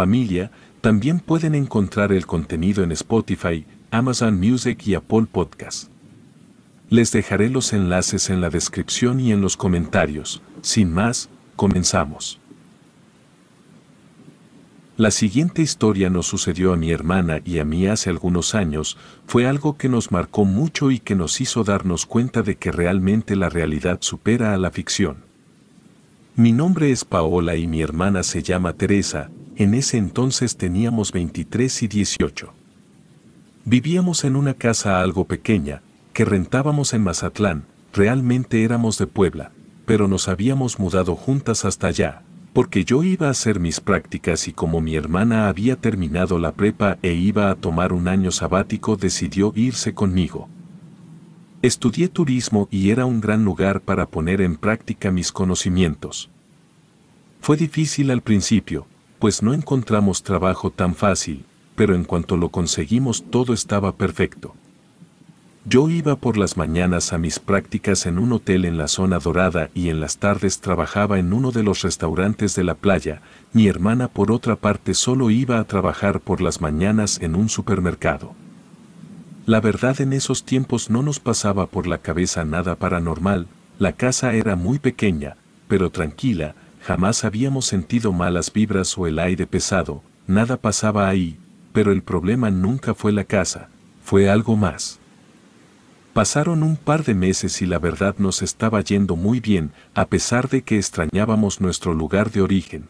familia también pueden encontrar el contenido en Spotify, Amazon Music y Apple Podcast. Les dejaré los enlaces en la descripción y en los comentarios. Sin más, comenzamos. La siguiente historia nos sucedió a mi hermana y a mí hace algunos años, fue algo que nos marcó mucho y que nos hizo darnos cuenta de que realmente la realidad supera a la ficción. Mi nombre es Paola y mi hermana se llama Teresa, en ese entonces teníamos 23 y 18. Vivíamos en una casa algo pequeña, que rentábamos en Mazatlán, realmente éramos de Puebla, pero nos habíamos mudado juntas hasta allá, porque yo iba a hacer mis prácticas y como mi hermana había terminado la prepa e iba a tomar un año sabático decidió irse conmigo. Estudié turismo y era un gran lugar para poner en práctica mis conocimientos. Fue difícil al principio, pues no encontramos trabajo tan fácil, pero en cuanto lo conseguimos todo estaba perfecto. Yo iba por las mañanas a mis prácticas en un hotel en la zona dorada y en las tardes trabajaba en uno de los restaurantes de la playa, mi hermana por otra parte solo iba a trabajar por las mañanas en un supermercado. La verdad en esos tiempos no nos pasaba por la cabeza nada paranormal, la casa era muy pequeña, pero tranquila, jamás habíamos sentido malas vibras o el aire pesado, nada pasaba ahí, pero el problema nunca fue la casa, fue algo más. Pasaron un par de meses y la verdad nos estaba yendo muy bien, a pesar de que extrañábamos nuestro lugar de origen.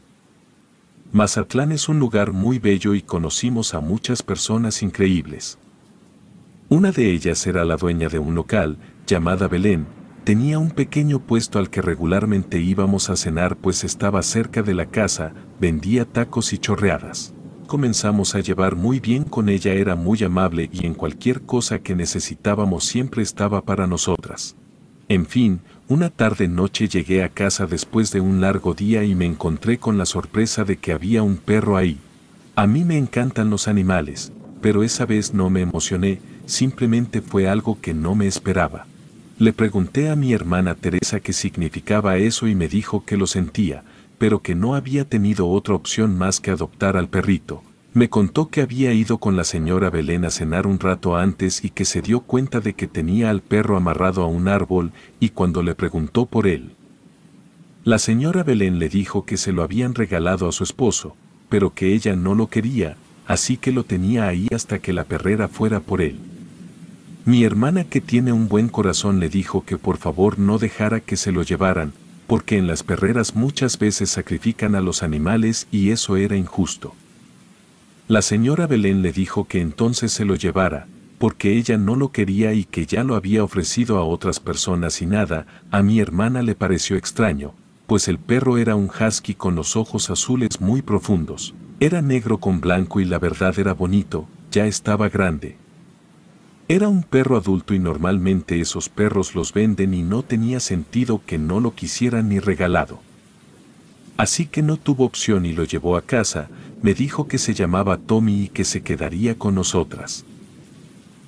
Mazatlán es un lugar muy bello y conocimos a muchas personas increíbles. Una de ellas era la dueña de un local, llamada Belén, Tenía un pequeño puesto al que regularmente íbamos a cenar pues estaba cerca de la casa, vendía tacos y chorreadas. Comenzamos a llevar muy bien con ella, era muy amable y en cualquier cosa que necesitábamos siempre estaba para nosotras. En fin, una tarde noche llegué a casa después de un largo día y me encontré con la sorpresa de que había un perro ahí. A mí me encantan los animales, pero esa vez no me emocioné, simplemente fue algo que no me esperaba. Le pregunté a mi hermana Teresa qué significaba eso y me dijo que lo sentía, pero que no había tenido otra opción más que adoptar al perrito. Me contó que había ido con la señora Belén a cenar un rato antes y que se dio cuenta de que tenía al perro amarrado a un árbol y cuando le preguntó por él. La señora Belén le dijo que se lo habían regalado a su esposo, pero que ella no lo quería, así que lo tenía ahí hasta que la perrera fuera por él. Mi hermana que tiene un buen corazón le dijo que por favor no dejara que se lo llevaran, porque en las perreras muchas veces sacrifican a los animales y eso era injusto. La señora Belén le dijo que entonces se lo llevara, porque ella no lo quería y que ya lo había ofrecido a otras personas y nada, a mi hermana le pareció extraño, pues el perro era un husky con los ojos azules muy profundos. Era negro con blanco y la verdad era bonito, ya estaba grande. Era un perro adulto y normalmente esos perros los venden y no tenía sentido que no lo quisieran ni regalado. Así que no tuvo opción y lo llevó a casa, me dijo que se llamaba Tommy y que se quedaría con nosotras.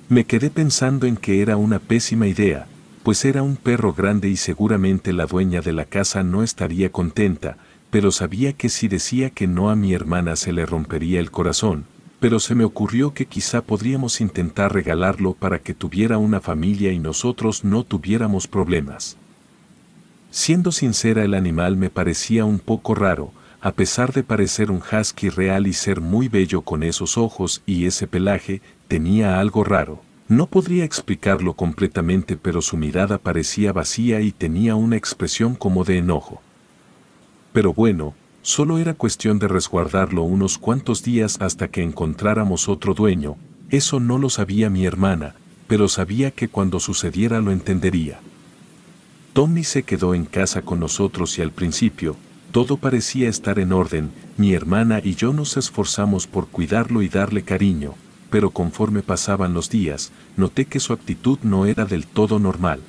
Me quedé pensando en que era una pésima idea, pues era un perro grande y seguramente la dueña de la casa no estaría contenta, pero sabía que si decía que no a mi hermana se le rompería el corazón, pero se me ocurrió que quizá podríamos intentar regalarlo para que tuviera una familia y nosotros no tuviéramos problemas. Siendo sincera, el animal me parecía un poco raro, a pesar de parecer un husky real y ser muy bello con esos ojos y ese pelaje, tenía algo raro. No podría explicarlo completamente, pero su mirada parecía vacía y tenía una expresión como de enojo. Pero bueno, Solo era cuestión de resguardarlo unos cuantos días hasta que encontráramos otro dueño, eso no lo sabía mi hermana, pero sabía que cuando sucediera lo entendería. Tommy se quedó en casa con nosotros y al principio, todo parecía estar en orden, mi hermana y yo nos esforzamos por cuidarlo y darle cariño, pero conforme pasaban los días, noté que su actitud no era del todo normal.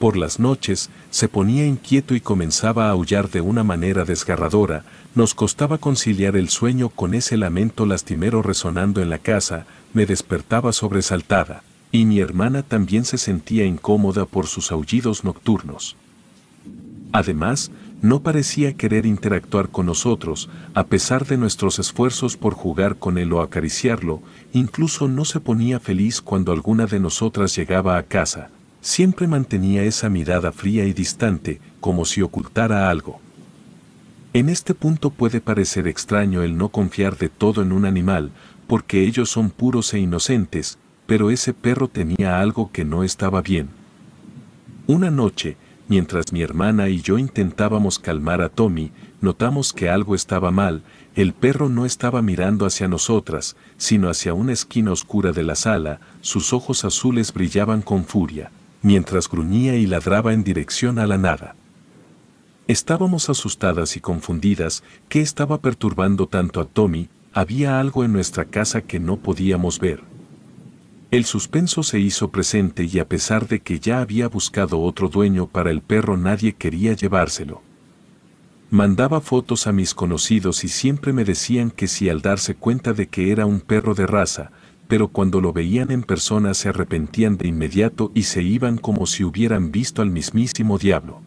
Por las noches, se ponía inquieto y comenzaba a aullar de una manera desgarradora, nos costaba conciliar el sueño con ese lamento lastimero resonando en la casa, me despertaba sobresaltada, y mi hermana también se sentía incómoda por sus aullidos nocturnos. Además, no parecía querer interactuar con nosotros, a pesar de nuestros esfuerzos por jugar con él o acariciarlo, incluso no se ponía feliz cuando alguna de nosotras llegaba a casa, Siempre mantenía esa mirada fría y distante, como si ocultara algo. En este punto puede parecer extraño el no confiar de todo en un animal, porque ellos son puros e inocentes, pero ese perro tenía algo que no estaba bien. Una noche, mientras mi hermana y yo intentábamos calmar a Tommy, notamos que algo estaba mal, el perro no estaba mirando hacia nosotras, sino hacia una esquina oscura de la sala, sus ojos azules brillaban con furia mientras gruñía y ladraba en dirección a la nada. Estábamos asustadas y confundidas ¿qué estaba perturbando tanto a Tommy, había algo en nuestra casa que no podíamos ver. El suspenso se hizo presente y a pesar de que ya había buscado otro dueño para el perro nadie quería llevárselo. Mandaba fotos a mis conocidos y siempre me decían que si al darse cuenta de que era un perro de raza, pero cuando lo veían en persona se arrepentían de inmediato y se iban como si hubieran visto al mismísimo diablo.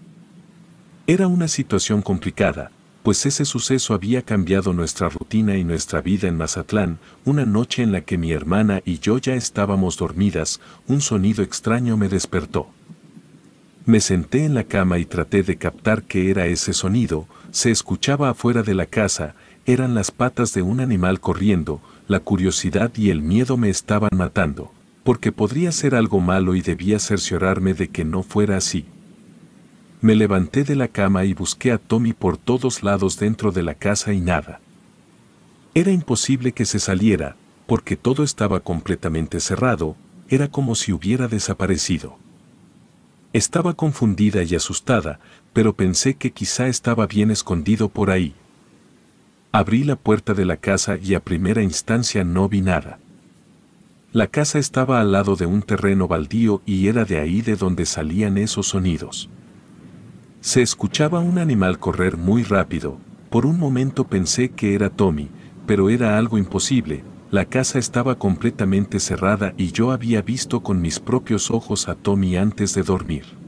Era una situación complicada, pues ese suceso había cambiado nuestra rutina y nuestra vida en Mazatlán, una noche en la que mi hermana y yo ya estábamos dormidas, un sonido extraño me despertó. Me senté en la cama y traté de captar qué era ese sonido, se escuchaba afuera de la casa, eran las patas de un animal corriendo, la curiosidad y el miedo me estaban matando, porque podría ser algo malo y debía cerciorarme de que no fuera así. Me levanté de la cama y busqué a Tommy por todos lados dentro de la casa y nada. Era imposible que se saliera, porque todo estaba completamente cerrado, era como si hubiera desaparecido. Estaba confundida y asustada, pero pensé que quizá estaba bien escondido por ahí. Abrí la puerta de la casa y a primera instancia no vi nada. La casa estaba al lado de un terreno baldío y era de ahí de donde salían esos sonidos. Se escuchaba un animal correr muy rápido, por un momento pensé que era Tommy, pero era algo imposible, la casa estaba completamente cerrada y yo había visto con mis propios ojos a Tommy antes de dormir.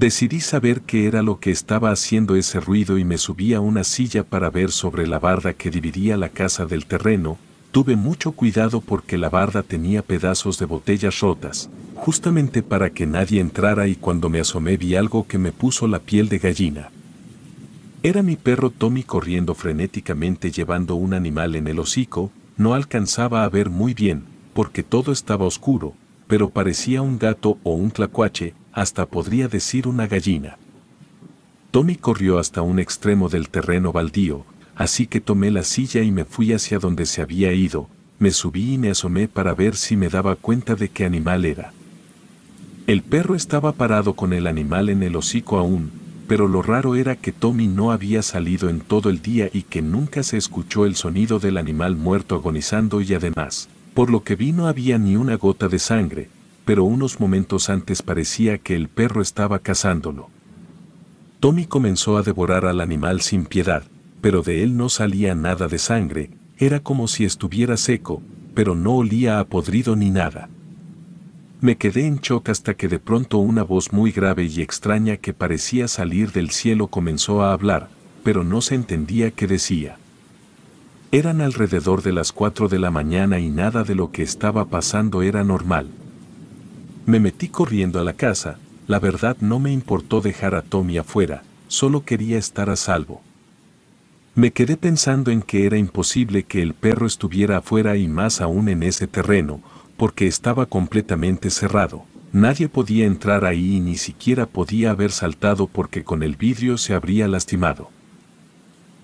Decidí saber qué era lo que estaba haciendo ese ruido y me subí a una silla para ver sobre la barda que dividía la casa del terreno. Tuve mucho cuidado porque la barda tenía pedazos de botellas rotas, justamente para que nadie entrara y cuando me asomé vi algo que me puso la piel de gallina. Era mi perro Tommy corriendo frenéticamente llevando un animal en el hocico, no alcanzaba a ver muy bien, porque todo estaba oscuro, pero parecía un gato o un tlacuache, hasta podría decir una gallina. Tommy corrió hasta un extremo del terreno baldío, así que tomé la silla y me fui hacia donde se había ido, me subí y me asomé para ver si me daba cuenta de qué animal era. El perro estaba parado con el animal en el hocico aún, pero lo raro era que Tommy no había salido en todo el día y que nunca se escuchó el sonido del animal muerto agonizando y además, por lo que vi no había ni una gota de sangre, pero unos momentos antes parecía que el perro estaba cazándolo. Tommy comenzó a devorar al animal sin piedad, pero de él no salía nada de sangre, era como si estuviera seco, pero no olía a podrido ni nada. Me quedé en shock hasta que de pronto una voz muy grave y extraña que parecía salir del cielo comenzó a hablar, pero no se entendía qué decía. Eran alrededor de las 4 de la mañana y nada de lo que estaba pasando era normal. Me metí corriendo a la casa, la verdad no me importó dejar a Tommy afuera, solo quería estar a salvo. Me quedé pensando en que era imposible que el perro estuviera afuera y más aún en ese terreno, porque estaba completamente cerrado. Nadie podía entrar ahí y ni siquiera podía haber saltado porque con el vidrio se habría lastimado.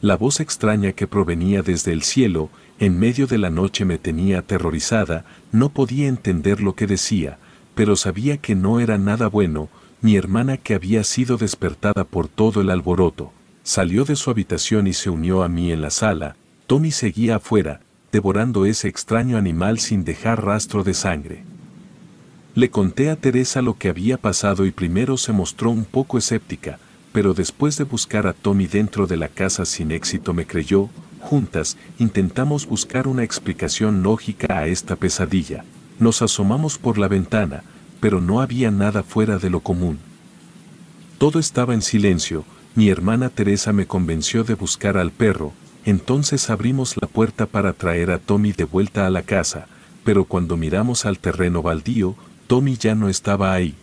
La voz extraña que provenía desde el cielo, en medio de la noche me tenía aterrorizada, no podía entender lo que decía, pero sabía que no era nada bueno, mi hermana que había sido despertada por todo el alboroto, salió de su habitación y se unió a mí en la sala, Tommy seguía afuera, devorando ese extraño animal sin dejar rastro de sangre. Le conté a Teresa lo que había pasado y primero se mostró un poco escéptica, pero después de buscar a Tommy dentro de la casa sin éxito me creyó, juntas intentamos buscar una explicación lógica a esta pesadilla. Nos asomamos por la ventana, pero no había nada fuera de lo común. Todo estaba en silencio, mi hermana Teresa me convenció de buscar al perro, entonces abrimos la puerta para traer a Tommy de vuelta a la casa, pero cuando miramos al terreno baldío, Tommy ya no estaba ahí.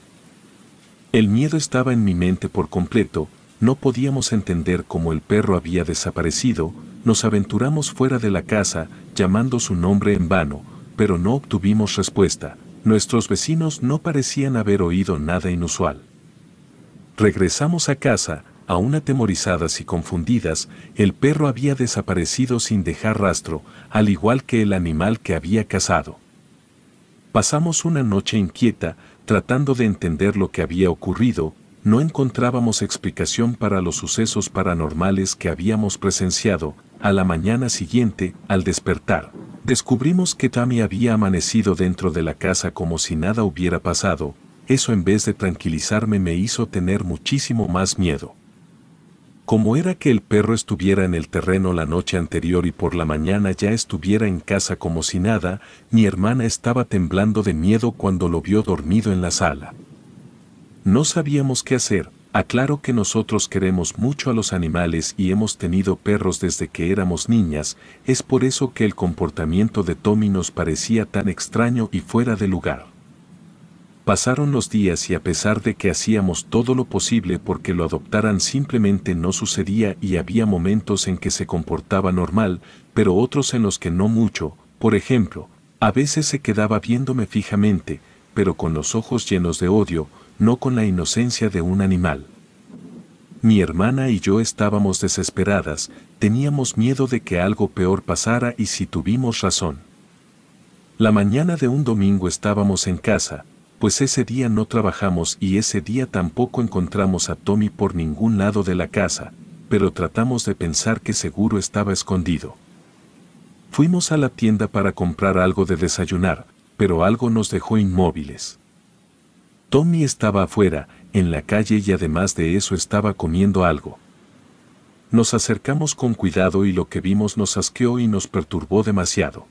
El miedo estaba en mi mente por completo, no podíamos entender cómo el perro había desaparecido, nos aventuramos fuera de la casa, llamando su nombre en vano, pero no obtuvimos respuesta. Nuestros vecinos no parecían haber oído nada inusual. Regresamos a casa, aún atemorizadas y confundidas, el perro había desaparecido sin dejar rastro, al igual que el animal que había cazado. Pasamos una noche inquieta, tratando de entender lo que había ocurrido, no encontrábamos explicación para los sucesos paranormales que habíamos presenciado, a la mañana siguiente, al despertar. Descubrimos que Tammy había amanecido dentro de la casa como si nada hubiera pasado, eso en vez de tranquilizarme me hizo tener muchísimo más miedo. Como era que el perro estuviera en el terreno la noche anterior y por la mañana ya estuviera en casa como si nada, mi hermana estaba temblando de miedo cuando lo vio dormido en la sala. No sabíamos qué hacer, Aclaro que nosotros queremos mucho a los animales y hemos tenido perros desde que éramos niñas, es por eso que el comportamiento de Tommy nos parecía tan extraño y fuera de lugar. Pasaron los días y a pesar de que hacíamos todo lo posible porque lo adoptaran simplemente no sucedía y había momentos en que se comportaba normal, pero otros en los que no mucho, por ejemplo, a veces se quedaba viéndome fijamente, pero con los ojos llenos de odio, no con la inocencia de un animal. Mi hermana y yo estábamos desesperadas, teníamos miedo de que algo peor pasara y si tuvimos razón. La mañana de un domingo estábamos en casa, pues ese día no trabajamos y ese día tampoco encontramos a Tommy por ningún lado de la casa, pero tratamos de pensar que seguro estaba escondido. Fuimos a la tienda para comprar algo de desayunar, pero algo nos dejó inmóviles. Tommy estaba afuera, en la calle y además de eso estaba comiendo algo. Nos acercamos con cuidado y lo que vimos nos asqueó y nos perturbó demasiado.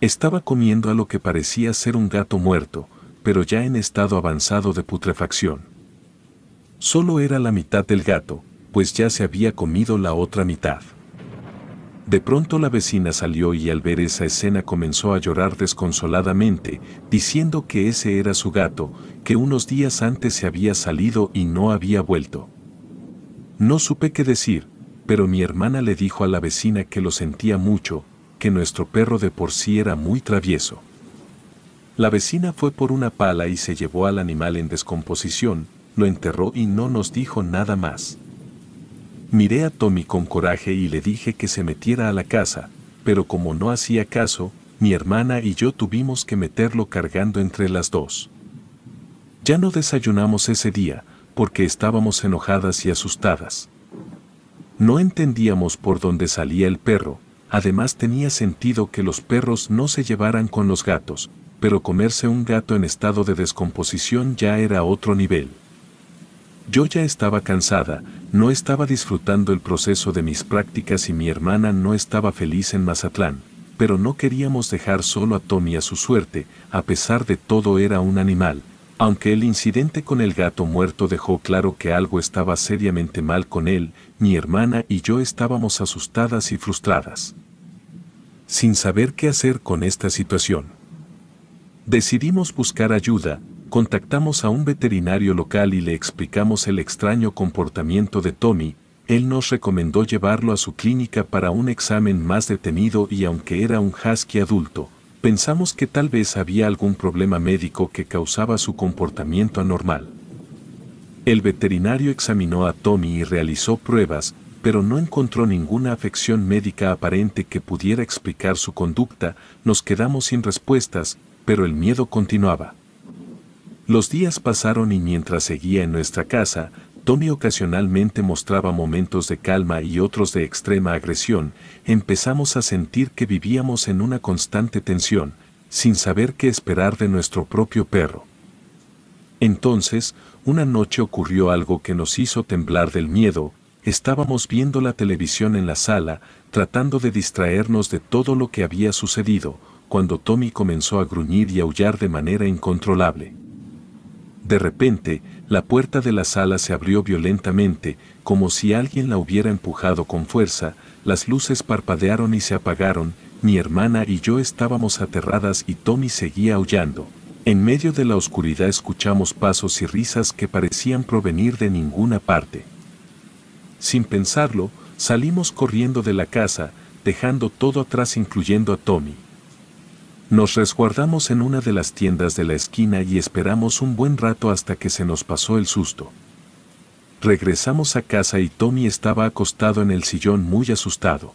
Estaba comiendo a lo que parecía ser un gato muerto, pero ya en estado avanzado de putrefacción. Solo era la mitad del gato, pues ya se había comido la otra mitad. De pronto la vecina salió y al ver esa escena comenzó a llorar desconsoladamente, diciendo que ese era su gato, que unos días antes se había salido y no había vuelto. No supe qué decir, pero mi hermana le dijo a la vecina que lo sentía mucho, que nuestro perro de por sí era muy travieso. La vecina fue por una pala y se llevó al animal en descomposición, lo enterró y no nos dijo nada más. Miré a Tommy con coraje y le dije que se metiera a la casa, pero como no hacía caso, mi hermana y yo tuvimos que meterlo cargando entre las dos. Ya no desayunamos ese día, porque estábamos enojadas y asustadas. No entendíamos por dónde salía el perro, además tenía sentido que los perros no se llevaran con los gatos, pero comerse un gato en estado de descomposición ya era otro nivel. Yo ya estaba cansada, no estaba disfrutando el proceso de mis prácticas y mi hermana no estaba feliz en Mazatlán, pero no queríamos dejar solo a Tommy a su suerte, a pesar de todo era un animal, aunque el incidente con el gato muerto dejó claro que algo estaba seriamente mal con él, mi hermana y yo estábamos asustadas y frustradas. Sin saber qué hacer con esta situación. Decidimos buscar ayuda, Contactamos a un veterinario local y le explicamos el extraño comportamiento de Tommy, él nos recomendó llevarlo a su clínica para un examen más detenido y aunque era un husky adulto, pensamos que tal vez había algún problema médico que causaba su comportamiento anormal. El veterinario examinó a Tommy y realizó pruebas, pero no encontró ninguna afección médica aparente que pudiera explicar su conducta, nos quedamos sin respuestas, pero el miedo continuaba. Los días pasaron y mientras seguía en nuestra casa, Tommy ocasionalmente mostraba momentos de calma y otros de extrema agresión, empezamos a sentir que vivíamos en una constante tensión, sin saber qué esperar de nuestro propio perro. Entonces, una noche ocurrió algo que nos hizo temblar del miedo, estábamos viendo la televisión en la sala, tratando de distraernos de todo lo que había sucedido, cuando Tommy comenzó a gruñir y aullar de manera incontrolable. De repente, la puerta de la sala se abrió violentamente, como si alguien la hubiera empujado con fuerza, las luces parpadearon y se apagaron, mi hermana y yo estábamos aterradas y Tommy seguía aullando. En medio de la oscuridad escuchamos pasos y risas que parecían provenir de ninguna parte. Sin pensarlo, salimos corriendo de la casa, dejando todo atrás incluyendo a Tommy. Nos resguardamos en una de las tiendas de la esquina y esperamos un buen rato hasta que se nos pasó el susto. Regresamos a casa y Tommy estaba acostado en el sillón muy asustado.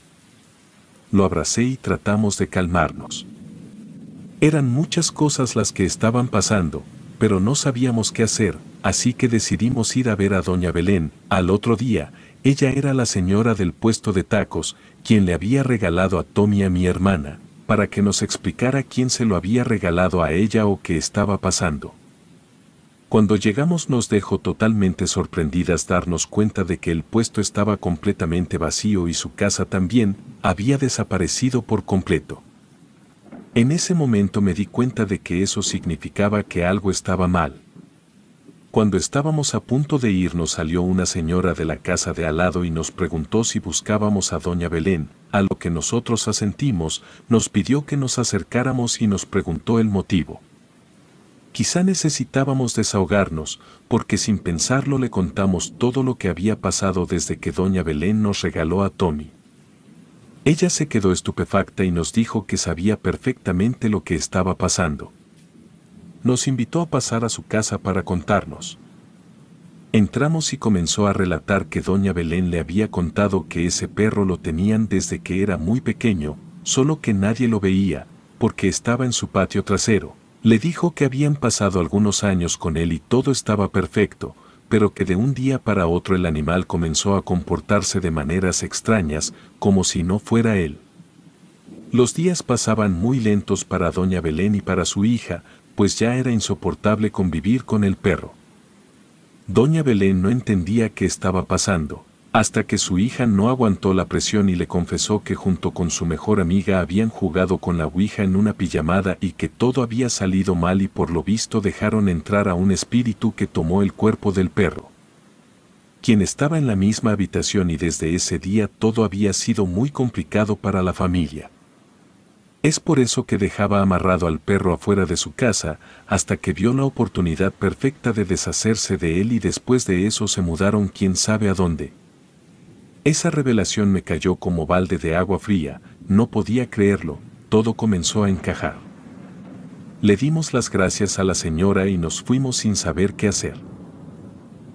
Lo abracé y tratamos de calmarnos. Eran muchas cosas las que estaban pasando, pero no sabíamos qué hacer, así que decidimos ir a ver a doña Belén. Al otro día, ella era la señora del puesto de tacos, quien le había regalado a Tommy a mi hermana, para que nos explicara quién se lo había regalado a ella o qué estaba pasando. Cuando llegamos nos dejó totalmente sorprendidas darnos cuenta de que el puesto estaba completamente vacío y su casa también había desaparecido por completo. En ese momento me di cuenta de que eso significaba que algo estaba mal. Cuando estábamos a punto de irnos salió una señora de la casa de al lado y nos preguntó si buscábamos a Doña Belén, a lo que nosotros asentimos, nos pidió que nos acercáramos y nos preguntó el motivo. Quizá necesitábamos desahogarnos, porque sin pensarlo le contamos todo lo que había pasado desde que Doña Belén nos regaló a Tommy. Ella se quedó estupefacta y nos dijo que sabía perfectamente lo que estaba pasando nos invitó a pasar a su casa para contarnos. Entramos y comenzó a relatar que doña Belén le había contado que ese perro lo tenían desde que era muy pequeño, solo que nadie lo veía, porque estaba en su patio trasero. Le dijo que habían pasado algunos años con él y todo estaba perfecto, pero que de un día para otro el animal comenzó a comportarse de maneras extrañas, como si no fuera él. Los días pasaban muy lentos para doña Belén y para su hija, pues ya era insoportable convivir con el perro. Doña Belén no entendía qué estaba pasando, hasta que su hija no aguantó la presión y le confesó que junto con su mejor amiga habían jugado con la Ouija en una pijamada y que todo había salido mal y por lo visto dejaron entrar a un espíritu que tomó el cuerpo del perro. Quien estaba en la misma habitación y desde ese día todo había sido muy complicado para la familia. Es por eso que dejaba amarrado al perro afuera de su casa hasta que vio la oportunidad perfecta de deshacerse de él y después de eso se mudaron quién sabe a dónde. Esa revelación me cayó como balde de agua fría, no podía creerlo, todo comenzó a encajar. Le dimos las gracias a la señora y nos fuimos sin saber qué hacer.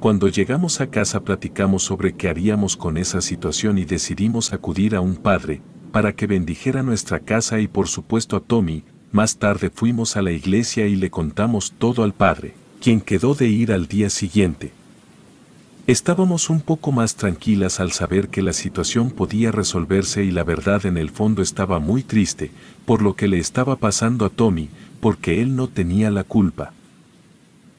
Cuando llegamos a casa platicamos sobre qué haríamos con esa situación y decidimos acudir a un padre, para que bendijera nuestra casa y por supuesto a Tommy, más tarde fuimos a la iglesia y le contamos todo al padre, quien quedó de ir al día siguiente. Estábamos un poco más tranquilas al saber que la situación podía resolverse y la verdad en el fondo estaba muy triste por lo que le estaba pasando a Tommy, porque él no tenía la culpa.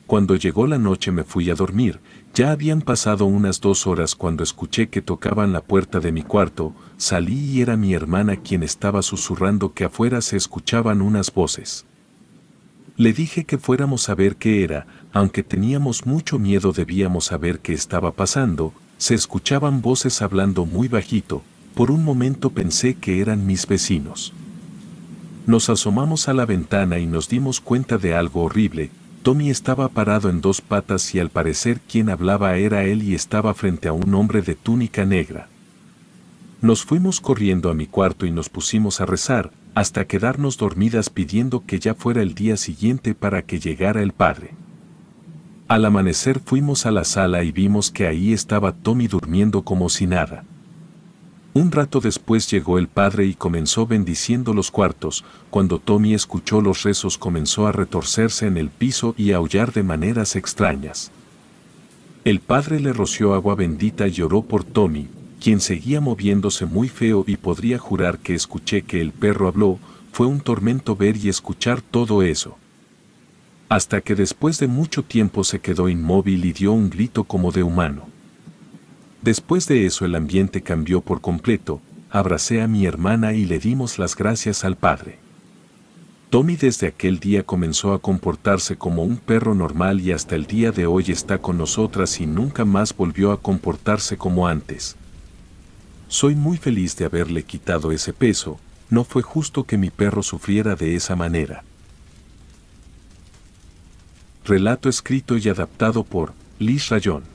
Cuando llegó la noche me fui a dormir, ya habían pasado unas dos horas cuando escuché que tocaban la puerta de mi cuarto, salí y era mi hermana quien estaba susurrando que afuera se escuchaban unas voces. Le dije que fuéramos a ver qué era, aunque teníamos mucho miedo debíamos saber qué estaba pasando, se escuchaban voces hablando muy bajito, por un momento pensé que eran mis vecinos. Nos asomamos a la ventana y nos dimos cuenta de algo horrible, Tommy estaba parado en dos patas y al parecer quien hablaba era él y estaba frente a un hombre de túnica negra. Nos fuimos corriendo a mi cuarto y nos pusimos a rezar, hasta quedarnos dormidas pidiendo que ya fuera el día siguiente para que llegara el padre. Al amanecer fuimos a la sala y vimos que ahí estaba Tommy durmiendo como si nada. Un rato después llegó el padre y comenzó bendiciendo los cuartos. Cuando Tommy escuchó los rezos comenzó a retorcerse en el piso y a aullar de maneras extrañas. El padre le roció agua bendita y lloró por Tommy, quien seguía moviéndose muy feo y podría jurar que escuché que el perro habló, fue un tormento ver y escuchar todo eso. Hasta que después de mucho tiempo se quedó inmóvil y dio un grito como de humano. Después de eso el ambiente cambió por completo, abracé a mi hermana y le dimos las gracias al padre. Tommy desde aquel día comenzó a comportarse como un perro normal y hasta el día de hoy está con nosotras y nunca más volvió a comportarse como antes. Soy muy feliz de haberle quitado ese peso, no fue justo que mi perro sufriera de esa manera. Relato escrito y adaptado por Liz Rayón.